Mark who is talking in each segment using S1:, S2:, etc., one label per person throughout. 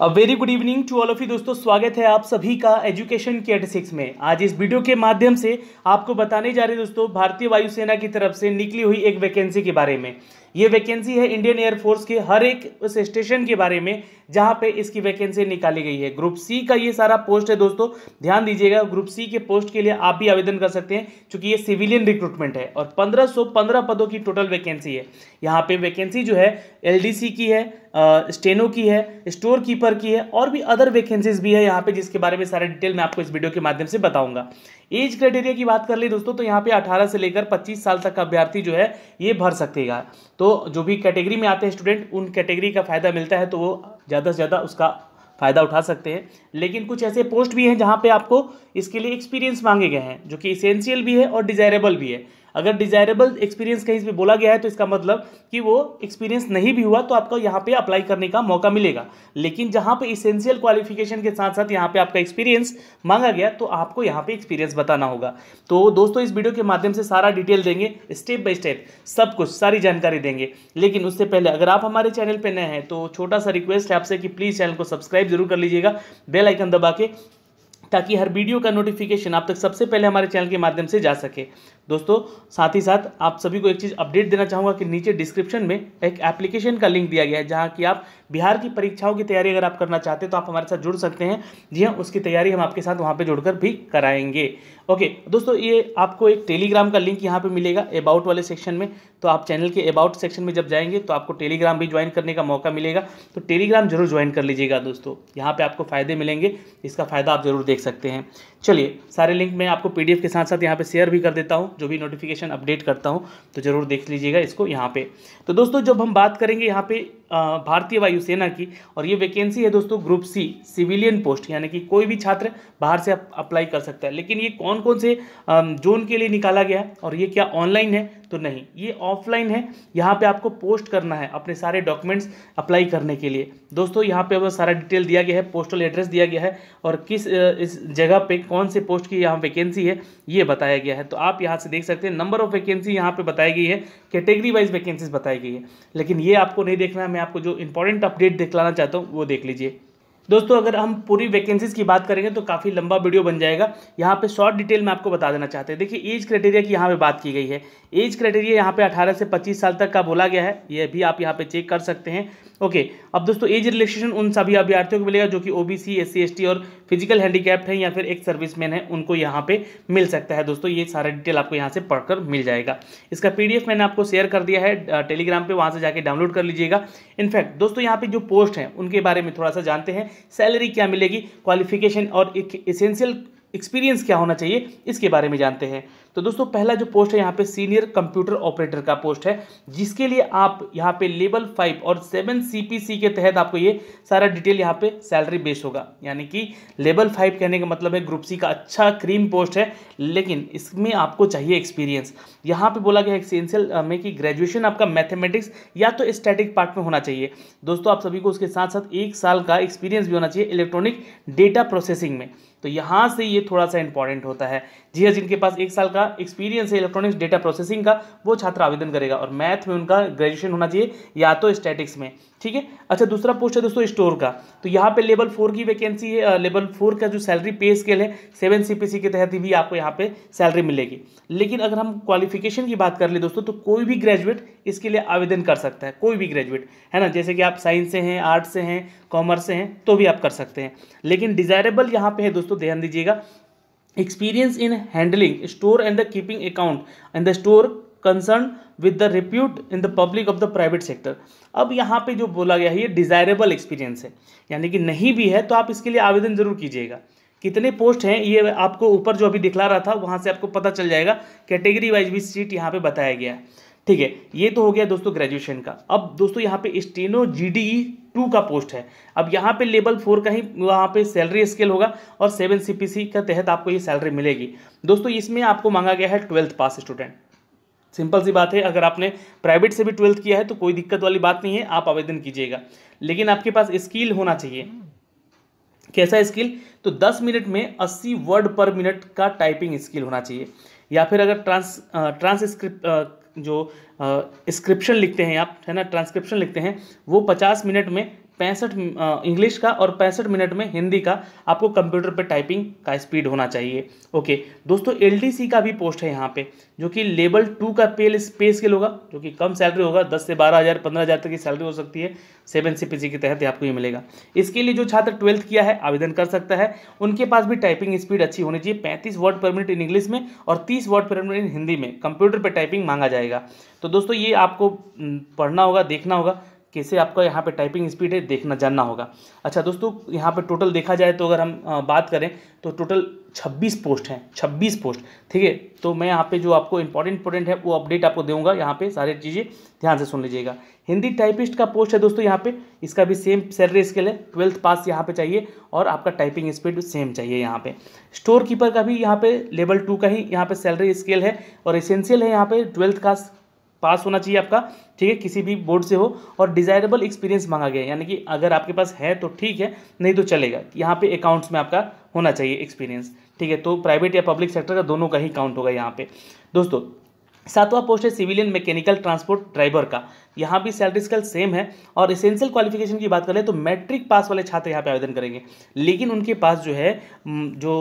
S1: very good evening to all of you दोस्तों स्वागत है आप सभी का एजुकेशन के एट सिक्स में आज इस वीडियो के माध्यम से आपको बताने जा रहे दोस्तों भारतीय वायुसेना की तरफ से निकली हुई एक वैकेंसी के बारे में ये वैकेंसी है इंडियन एयरफोर्स के हर एक उस स्टेशन के बारे में जहाँ पे इसकी वैकेंसी निकाली गई है ग्रुप सी का ये सारा पोस्ट है दोस्तों ध्यान दीजिएगा ग्रुप सी के पोस्ट के लिए आप भी आवेदन कर सकते हैं क्योंकि ये सिविलियन रिक्रूटमेंट है और पंद्रह पदों की टोटल वैकेंसी है यहाँ पे वैकेंसी जो है एल की है स्टेनो की है स्टोर कीपर की है और भी अदर वैकेंसीज भी है यहाँ पे जिसके बारे में सारे डिटेल मैं आपको इस वीडियो के माध्यम से बताऊंगा एज क्राइटेरिया की बात कर ली दोस्तों तो यहाँ पे 18 से लेकर 25 साल तक का अभ्यर्थी जो है ये भर सकतेगा तो जो भी कैटेगरी में आते हैं स्टूडेंट उन कैटेगरी का फायदा मिलता है तो वो ज़्यादा से ज़्यादा उसका फ़ायदा उठा सकते हैं लेकिन कुछ ऐसे पोस्ट भी हैं जहाँ पर आपको इसके लिए एक्सपीरियंस मांगे गए हैं जो कि इसेंशियल भी है और डिज़ायरेबल भी है अगर डिजायरेबल एक्सपीरियंस कहीं पे बोला गया है तो इसका मतलब कि वो एक्सपीरियंस नहीं भी हुआ तो आपको यहाँ पे अप्लाई करने का मौका मिलेगा लेकिन जहाँ पे इसेंशियल क्वालिफिकेशन के साथ साथ यहाँ पे आपका एक्सपीरियंस मांगा गया तो आपको यहाँ पे एक्सपीरियंस बताना होगा तो दोस्तों इस वीडियो के माध्यम से सारा डिटेल देंगे स्टेप बाय स्टेप सब कुछ सारी जानकारी देंगे लेकिन उससे पहले अगर आप हमारे चैनल पर नए हैं तो छोटा सा रिक्वेस्ट है आपसे कि प्लीज़ चैनल को सब्सक्राइब जरूर कर लीजिएगा बेलाइकन दबा के ताकि हर वीडियो का नोटिफिकेशन आप तक सबसे पहले हमारे चैनल के माध्यम से जा सके दोस्तों साथ ही साथ आप सभी को एक चीज़ अपडेट देना चाहूँगा कि नीचे डिस्क्रिप्शन में एक एप्लीकेशन का लिंक दिया गया है जहाँ कि आप बिहार की परीक्षाओं की तैयारी अगर आप करना चाहते हैं तो आप हमारे साथ जुड़ सकते हैं जी हाँ उसकी तैयारी हम आपके साथ वहाँ पर जुड़कर भी कराएंगे ओके दोस्तों ये आपको एक टेलीग्राम का लिंक यहाँ पर मिलेगा अबाउट वाले सेक्शन में तो आप चैनल के अबाउट सेक्शन में जब जाएंगे तो आपको टेलीग्राम भी ज्वाइन करने का मौका मिलेगा तो टेलीग्राम जरूर ज्वाइन कर लीजिएगा दोस्तों यहाँ पर आपको फ़ायदे मिलेंगे इसका फ़ायदा आप जरूर देख सकते हैं चलिए सारे लिंक मैं आपको पीडीएफ के साथ साथ यहाँ पे शेयर भी कर देता हूँ हूँ जो भी नोटिफिकेशन अपडेट करता हूँ तो ज़रूर देख लीजिएगा इसको यहाँ पे तो दोस्तों जब हम बात करेंगे यहाँ पे भारतीय वायुसेना की और ये वैकेंसी है दोस्तों ग्रुप सी सिविलियन पोस्ट यानी कि कोई भी छात्र बाहर से अप्लाई कर सकता है लेकिन ये कौन कौन से जोन के लिए निकाला गया और ये क्या ऑनलाइन है तो नहीं ये ऑफलाइन है यहाँ पे आपको पोस्ट करना है अपने सारे डॉक्यूमेंट्स अप्लाई करने के लिए दोस्तों यहाँ पे सारा डिटेल दिया गया है पोस्टल एड्रेस दिया गया है और किस इस जगह पे कौन से पोस्ट की यहाँ वैकेंसी है ये बताया गया है तो आप यहाँ से देख सकते हैं नंबर ऑफ वैकेंसी यहाँ पे बताई गई है कैटेगरी वाइज वैकेंसीज बताई गई है लेकिन ये आपको नहीं देखना है मैं आपको जो इंपॉर्टेंट अपडेट दिखलाना चाहता हूँ वो देख लीजिए दोस्तों अगर हम पूरी वैकेंसीज की बात करेंगे तो काफ़ी लंबा वीडियो बन जाएगा यहाँ पे शॉर्ट डिटेल में आपको बता देना चाहते हैं देखिए एज क्राइटेरिया की यहाँ पे बात की गई है एज क्राइटेरिया यहाँ पे 18 से 25 साल तक का बोला गया है ये भी आप यहाँ पे चेक कर सकते हैं ओके अब दोस्तों एज रिलेक्सेशन उन सभी अभ्यर्थियों को मिलेगा जो कि ओ बी सी और फिजिकल हैंडीकैप्ट हैं या फिर एक सर्विस है उनको यहाँ पर मिल सकता है दोस्तों ये सारा डिटेल आपको यहाँ से पढ़कर मिल जाएगा इसका पी मैंने आपको शेयर कर दिया है टेलीग्राम पर वहाँ से जाकर डाउनलोड कर लीजिएगा इनफैक्ट दोस्तों यहाँ पर जो पोस्ट हैं उनके बारे में थोड़ा सा जानते हैं सैलरी क्या मिलेगी क्वालिफिकेशन और एसेंशियल एक्सपीरियंस क्या होना चाहिए इसके बारे में जानते हैं तो दोस्तों पहला जो पोस्ट है यहाँ पे सीनियर कंप्यूटर ऑपरेटर का पोस्ट है जिसके लिए आप यहाँ पे लेवल फाइव और सेवन सीपीसी के तहत आपको ये सारा डिटेल यहाँ पे सैलरी बेस होगा यानी कि लेवल फाइव कहने का मतलब है ग्रुप सी का अच्छा क्रीम पोस्ट है लेकिन इसमें आपको चाहिए एक्सपीरियंस यहाँ पे बोला गया एक्सेंशियल में कि ग्रेजुएशन आपका मैथमेटिक्स या तो स्टैटिक पार्ट में होना चाहिए दोस्तों आप सभी को उसके साथ साथ एक साल का एक्सपीरियंस भी होना चाहिए इलेक्ट्रॉनिक डेटा प्रोसेसिंग में तो यहाँ से ये थोड़ा सा इंपॉर्टेंट होता है जी हाँ जिनके पास एक साल का एक्सपीरियंस है इलेक्ट्रॉनिक्स डेटा प्रोसेसिंग का वो छात्र आवेदन करेगा और मैथ में उनका ग्रेजुएशन होना चाहिए या तो स्टैटिक्स में ठीक है अच्छा दूसरा पोस्ट है दोस्तों स्टोर का तो यहाँ पे लेवल फोर की वैकेंसी है लेवल फोर का जो सैलरी पे स्केल है सेवन सीपीसी के तहत भी आपको यहाँ पे सैलरी मिलेगी लेकिन अगर हम क्वालिफिकेशन की बात कर ले दोस्तों तो कोई भी ग्रेजुएट इसके लिए आवेदन कर सकता है कोई भी ग्रेजुएट है ना जैसे कि आप साइंस से हैं आर्ट से हैं कॉमर्स से हैं तो भी आप कर सकते हैं लेकिन डिजायरेबल यहाँ पे है दोस्तों ध्यान दीजिएगा experience in handling store and the keeping account and the store concern with the repute in the public of the private sector अब यहाँ पे जो बोला गया है ये डिज़ायरेबल एक्सपीरियंस है यानी कि नहीं भी है तो आप इसके लिए आवेदन ज़रूर कीजिएगा कितने पोस्ट हैं ये आपको ऊपर जो अभी दिखला रहा था वहाँ से आपको पता चल जाएगा कैटेगरी वाइज भी सीट यहाँ पे बताया गया है ठीक है ये तो हो गया दोस्तों ग्रेजुएशन का अब दोस्तों यहाँ पे स्टेनो जीडीई टू का पोस्ट है अब यहाँ पे लेवल फोर का ही वहाँ पे सैलरी स्केल होगा और सेवन सी के तहत आपको ये सैलरी मिलेगी दोस्तों इसमें आपको मांगा गया है ट्वेल्थ पास स्टूडेंट सिंपल सी बात है अगर आपने प्राइवेट से भी ट्वेल्थ किया है तो कोई दिक्कत वाली बात नहीं है आप आवेदन कीजिएगा लेकिन आपके पास स्किल होना चाहिए कैसा स्किल तो 10 मिनट में 80 वर्ड पर मिनट का टाइपिंग स्किल होना चाहिए या फिर अगर ट्रांस ट्रांसक्रिप्ट जो स्क्रिप्शन लिखते हैं आप है ना ट्रांसक्रिप्शन लिखते हैं वो 50 मिनट में पैंसठ इंग्लिश का और पैंसठ मिनट में हिंदी का आपको कंप्यूटर पर टाइपिंग का स्पीड होना चाहिए ओके दोस्तों एलडीसी का भी पोस्ट है यहाँ पे जो कि लेवल टू का पेल पे स्केल होगा जो कि कम सैलरी होगा दस से बारह हज़ार पंद्रह हज़ार तक की सैलरी हो सकती है सेवन सी पी के तहत ही आपको ये मिलेगा इसके लिए जो छात्र ट्वेल्थ किया है आवेदन कर सकता है उनके पास भी टाइपिंग स्पीड अच्छी होनी चाहिए पैंतीस वर्ड पर मिनट इन इंग्लिश में और तीस वर्ड पर मिनट इन हिंदी में कंप्यूटर पर टाइपिंग मांगा जाएगा तो दोस्तों ये आपको पढ़ना होगा देखना होगा कैसे आपका यहाँ पे टाइपिंग स्पीड है देखना जानना होगा अच्छा दोस्तों यहाँ पे टोटल देखा जाए तो अगर हम बात करें तो टोटल 26 पोस्ट हैं 26 पोस्ट ठीक है तो मैं यहाँ पे जो आपको इंपॉर्टेंट इंपॉर्टेंट है वो अपडेट आपको दूंगा यहाँ पे सारी चीज़ें ध्यान से सुन लीजिएगा हिंदी टाइपिस्ट का पोस्ट है दोस्तों यहाँ पर इसका भी सेम सैलरी स्केल है ट्वेल्थ पास यहाँ पर चाहिए और आपका टाइपिंग स्पीड भी सेम चाहिए यहाँ पर स्टोर कीपर का भी यहाँ पर लेवल टू का ही यहाँ पर सैलरी स्केल है और एसेंशियल है यहाँ पर ट्वेल्थ का पास होना चाहिए आपका ठीक है किसी भी बोर्ड से हो और डिजायरेबल एक्सपीरियंस मांगा गया यानी कि अगर आपके पास है तो ठीक है नहीं तो चलेगा यहाँ पे अकाउंट्स में आपका होना चाहिए एक्सपीरियंस ठीक है तो प्राइवेट या पब्लिक सेक्टर का दोनों का ही काउंट होगा यहाँ पे दोस्तों सातवां पोस्ट है सिविलियन मैकेनिकल ट्रांसपोर्ट ड्राइवर का यहाँ भी सैलरी स्केल सेम है और इसेंशियल क्वालिफिकेशन की बात करें तो मैट्रिक पास वाले छात्र यहाँ पे आवेदन करेंगे लेकिन उनके पास जो है जो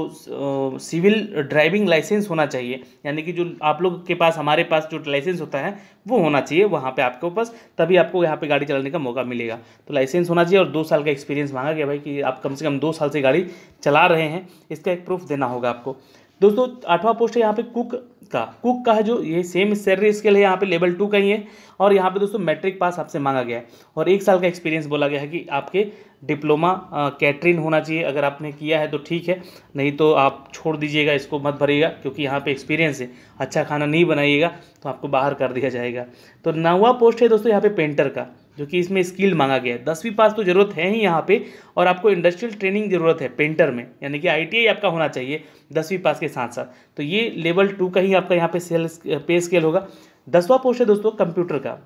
S1: सिविल ड्राइविंग लाइसेंस होना चाहिए यानी कि जो आप लोग के पास हमारे पास जो लाइसेंस होता है वो होना चाहिए वहाँ पर आपके पास तभी आपको यहाँ पे गाड़ी चलाने का मौका मिलेगा तो लाइसेंस होना चाहिए और दो साल का एक्सपीरियंस मांगा गया भाई कि आप कम से कम दो साल से गाड़ी चला रहे हैं इसका एक प्रूफ देना होगा आपको दोस्तों आठवां पोस्ट है यहाँ पे कुक का कुक का है जो ये सेम सैलरी स्केल है यहाँ पे लेवल टू का ही है और यहाँ पे दोस्तों मैट्रिक पास आपसे मांगा गया है और एक साल का एक्सपीरियंस बोला गया है कि आपके डिप्लोमा कैटरिन होना चाहिए अगर आपने किया है तो ठीक है नहीं तो आप छोड़ दीजिएगा इसको मत भरिएगा क्योंकि यहाँ पे एक्सपीरियंस है अच्छा खाना नहीं बनाइएगा तो आपको बाहर कर दिया जाएगा तो नवा पोस्ट है दोस्तों यहाँ पे पेंटर का जो कि इसमें स्किल मांगा गया है दसवीं पास तो जरूरत है ही यहाँ पे और आपको इंडस्ट्रियल ट्रेनिंग जरूरत है पेंटर में यानी कि आईटीआई आपका होना चाहिए दसवीं पास के साथ साथ तो ये लेवल टू का ही आपका यहाँ पे सेल पे स्केल होगा दसवां पोस्ट है दोस्तों कंप्यूटर का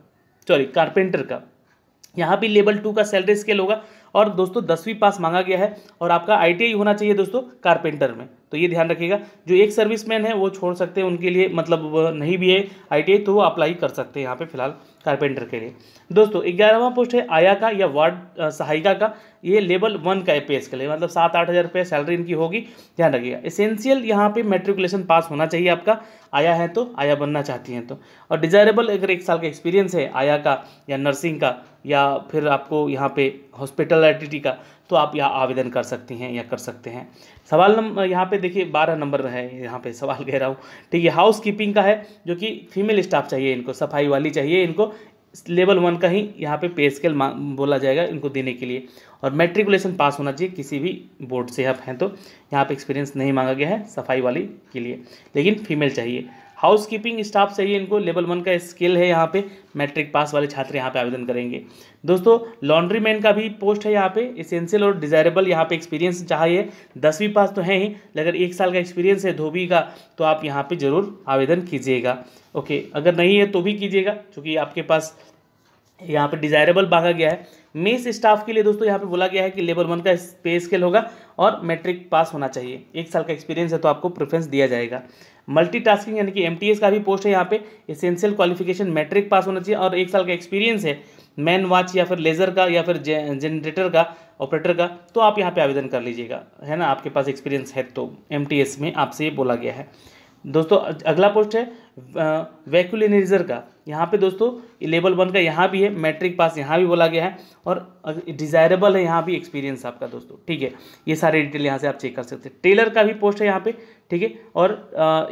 S1: सॉरी कारपेंटर का यहाँ भी लेवल टू का सैलरी स्केल होगा और दोस्तों दसवीं पास मांगा गया है और आपका आई होना चाहिए दोस्तों कारपेंटर में तो ये ध्यान रखिएगा जो एक सर्विसमैन है वो छोड़ सकते हैं उनके लिए मतलब नहीं भी है आई तो वो अप्लाई कर सकते हैं यहाँ पे फिलहाल कारपेंटर के लिए दोस्तों ग्यारहवा पोस्ट है आया का या वार्ड सहायिका का ये लेवल वन का है पे स्केल लिए मतलब सात आठ हज़ार रुपये सैलरी इनकी होगी ध्यान रखिएगा एसेंशियल यहाँ पे मेट्रिकुलेशन पास होना चाहिए आपका आया है तो आया बनना चाहती हैं तो और डिजायरेबल अगर एक साल का एक्सपीरियंस है आया का या नर्सिंग का या फिर आपको यहाँ पे हॉस्पिटलिटी का तो आप यहाँ आवेदन कर सकती हैं या कर सकते हैं सवाल नंबर यहाँ पे देखिए बारह नंबर है यहाँ पे सवाल कह रहा हूँ ठीक है हाउस कीपिंग का है जो कि फीमेल स्टाफ चाहिए इनको सफाई वाली चाहिए इनको लेवल वन का ही यहाँ पे पे स्केल बोला जाएगा इनको देने के लिए और मेट्रिकुलेशन पास होना चाहिए किसी भी बोर्ड से आप हैं तो यहाँ पर एक्सपीरियंस नहीं मांगा गया है सफाई वाली के लिए लेकिन फीमेल चाहिए हाउस कीपिंग स्टाफ चाहिए इनको लेवल वन का स्किल है यहाँ पे मैट्रिक पास वाले छात्र यहाँ पे आवेदन करेंगे दोस्तों लॉन्ड्री मैन का भी पोस्ट है यहाँ पे इसेंशियल और डिजायरेबल यहाँ पे एक्सपीरियंस चाहिए दसवीं पास तो है ही अगर एक साल का एक्सपीरियंस है धोबी का तो आप यहाँ पर ज़रूर आवेदन कीजिएगा ओके अगर नहीं है तो भी कीजिएगा चूँकि आपके पास यहाँ पर डिज़ायरेबल भागा गया है मेस स्टाफ के लिए दोस्तों यहाँ पे बोला गया है कि लेबर वन का पे स्केल होगा और मैट्रिक पास होना चाहिए एक साल का एक्सपीरियंस है तो आपको प्रेफरेंस दिया जाएगा मल्टीटास्किंग यानी कि एमटीएस का भी पोस्ट है यहाँ पे एसेंशियल क्वालिफिकेशन मैट्रिक पास होना चाहिए और एक साल का एक्सपीरियंस है मैन वाच या फिर लेज़र का या फिर जनरेटर का ऑपरेटर का तो आप यहाँ पर आवेदन कर लीजिएगा है ना आपके पास एक्सपीरियंस है तो एम में आपसे ये बोला गया है दोस्तों अगला पोस्ट है वैक्यूलिनेजर का यहाँ पे दोस्तों लेवल वन का यहाँ भी है मैट्रिक पास यहाँ भी बोला गया है और डिज़ायरेबल है यहाँ भी एक्सपीरियंस आपका दोस्तों ठीक है ये सारे डिटेल यहाँ से आप चेक कर सकते हैं टेलर का भी पोस्ट है यहाँ पे ठीक है और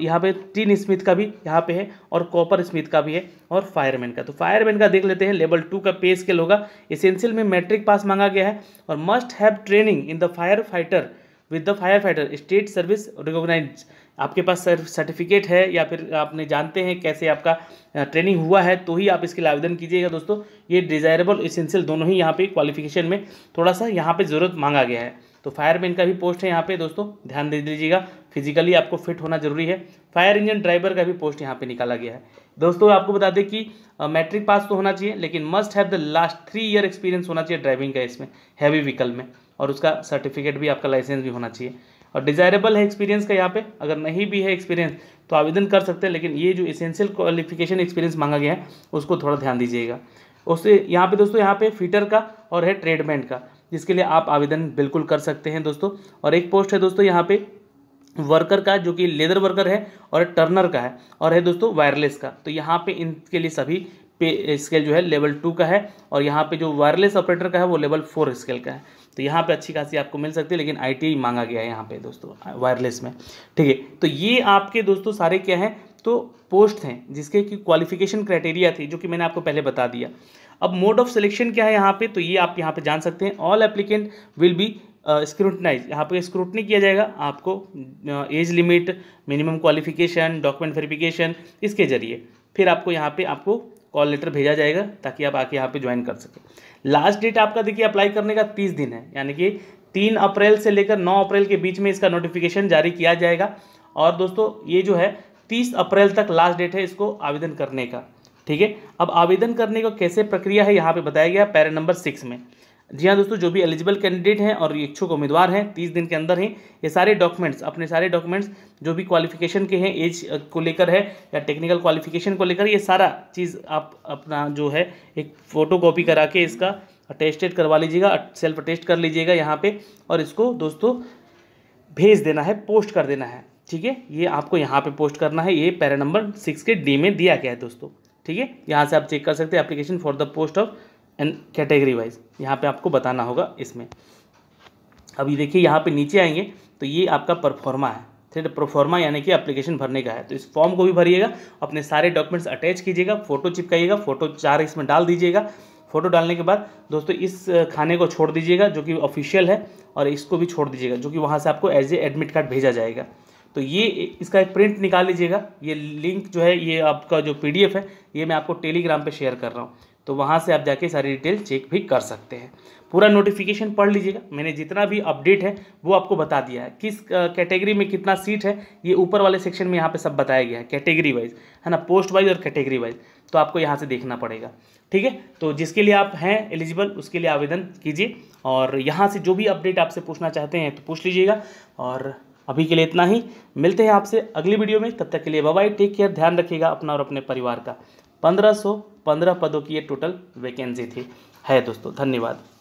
S1: यहाँ पे टीन स्मिथ का भी यहाँ पे है और कॉपर स्मिथ का भी है और फायरमैन का तो फायरमैन का देख लेते हैं लेवल टू का पे स्केल होगा इसेंशियल में मैट्रिक पास मांगा गया है और must have training in the fire fighter with the fire fighter state service recognise आपके पास सर्टिफिकेट है या फिर आपने जानते हैं कैसे आपका ट्रेनिंग हुआ है तो ही आप इसके लिए आवेदन कीजिएगा दोस्तों ये डिज़ायरेबल इसेंशियल दोनों ही यहाँ पे क्वालिफिकेशन में थोड़ा सा यहाँ पे ज़रूरत मांगा गया है तो फायरमैन का भी पोस्ट है यहाँ पे दोस्तों ध्यान दे दीजिएगा फिजिकली आपको फिट होना जरूरी है फायर इंजन ड्राइवर का भी पोस्ट यहाँ पे निकाला गया है दोस्तों आपको बता दें कि मैट्रिक पास तो होना चाहिए लेकिन must have the last three year experience होना चाहिए ड्राइविंग का इसमें हैवी व्हीकल में और उसका सर्टिफिकेट भी आपका लाइसेंस भी होना चाहिए और डिजायरेबल है एक्सपीरियंस का यहाँ पे अगर नहीं भी है एक्सपीरियंस तो आवेदन कर सकते हैं लेकिन ये जो इसेंशियल क्वालिफिकेशन एक्सपीरियंस मांगा गया है उसको थोड़ा ध्यान दीजिएगा उससे यहाँ पे दोस्तों यहाँ पे फीटर का और है ट्रेडमेंट का जिसके लिए आप आवेदन बिल्कुल कर सकते हैं दोस्तों और एक पोस्ट है दोस्तों यहाँ पे वर्कर का जो कि लेदर वर्कर है और टर्नर का है और है दोस्तों वायरलेस का तो यहाँ पे इनके लिए सभी पे स्केल जो है लेवल टू का है और यहाँ पे जो वायरलेस ऑपरेटर का है वो लेवल फोर स्केल का है तो यहाँ पे अच्छी खासी आपको मिल सकती है लेकिन आई e मांगा गया है यहाँ पे दोस्तों वायरलेस में ठीक है तो ये आपके दोस्तों सारे क्या हैं तो पोस्ट हैं जिसके कि क्वालिफिकेशन क्राइटेरिया थी जो कि मैंने आपको पहले बता दिया अब मोड ऑफ सिलेक्शन क्या है यहाँ पर तो ये आप यहाँ पर जान सकते हैं all applicant will be scrutinise यहाँ पे स्क्रूटनी किया जाएगा आपको age limit minimum qualification document verification इसके जरिए फिर आपको यहाँ पे आपको कॉल लेटर भेजा जाएगा ताकि आप आके यहाँ पे ज्वाइन कर सकें लास्ट डेट आपका देखिए अप्लाई करने का तीस दिन है यानी कि तीन अप्रैल से लेकर नौ अप्रैल के बीच में इसका नोटिफिकेशन जारी किया जाएगा और दोस्तों ये जो है तीस अप्रैल तक लास्ट डेट है इसको आवेदन करने का ठीक है अब आवेदन करने का कैसे प्रक्रिया है यहाँ पर बताया गया पैरा नंबर सिक्स में जी हाँ दोस्तों जो भी एलिजिबल कैंडिडेट हैं और इच्छुक उम्मीदवार हैं तीस दिन के अंदर ही ये सारे डॉक्यूमेंट्स अपने सारे डॉक्यूमेंट्स जो भी क्वालिफिकेशन के हैं एज को लेकर है या टेक्निकल क्वालिफिकेशन को लेकर ये सारा चीज़ आप अपना जो है एक फ़ोटो कॉपी करा के इसका अटेस्टेड करवा लीजिएगा सेल्फ अटेस्ट कर लीजिएगा यहाँ पर और इसको दोस्तों भेज देना है पोस्ट कर देना है ठीक है ये आपको यहाँ पर पोस्ट करना है ये पैरा नंबर सिक्स के डी में दिया गया है दोस्तों ठीक है यहाँ से आप चेक कर सकते हैं application for the post of and category wise यहाँ पे आपको बताना होगा इसमें अभी देखिए यहाँ पे नीचे आएंगे तो ये आपका परफॉर्मा है ठीक है परफॉर्मा यानी कि एप्लीकेशन भरने का है तो इस फॉर्म को भी भरिएगा अपने सारे डॉक्यूमेंट्स अटैच कीजिएगा फोटो चिपकाइएगा फोटो चार इसमें डाल दीजिएगा फोटो डालने के बाद दोस्तों इस खाने को छोड़ दीजिएगा जो कि ऑफिशियल है और इसको भी छोड़ दीजिएगा जो कि वहाँ से आपको एज ए एडमिट कार्ड भेजा जाएगा तो ये इसका एक प्रिंट निकाल लीजिएगा ये लिंक जो है ये आपका जो पीडीएफ है ये मैं आपको टेलीग्राम पे शेयर कर रहा हूँ तो वहाँ से आप जाके सारी डिटेल चेक भी कर सकते हैं पूरा नोटिफिकेशन पढ़ लीजिएगा मैंने जितना भी अपडेट है वो आपको बता दिया है किस कैटेगरी में कितना सीट है ये ऊपर वाले सेक्शन में यहाँ पे सब बताया गया है कैटेगरी वाइज है ना पोस्ट वाइज और कैटेगरी वाइज तो आपको यहाँ से देखना पड़ेगा ठीक है तो जिसके लिए आप हैं एलिजिबल उसके लिए आवेदन कीजिए और यहाँ से जो भी अपडेट आपसे पूछना चाहते हैं तो पूछ लीजिएगा और अभी के लिए इतना ही मिलते हैं आपसे अगली वीडियो में तब तक के लिए बाय टेक केयर ध्यान रखिएगा अपना और अपने परिवार का पंद्रह पंद्रह पदों की ये टोटल वैकेंसी थी है दोस्तों धन्यवाद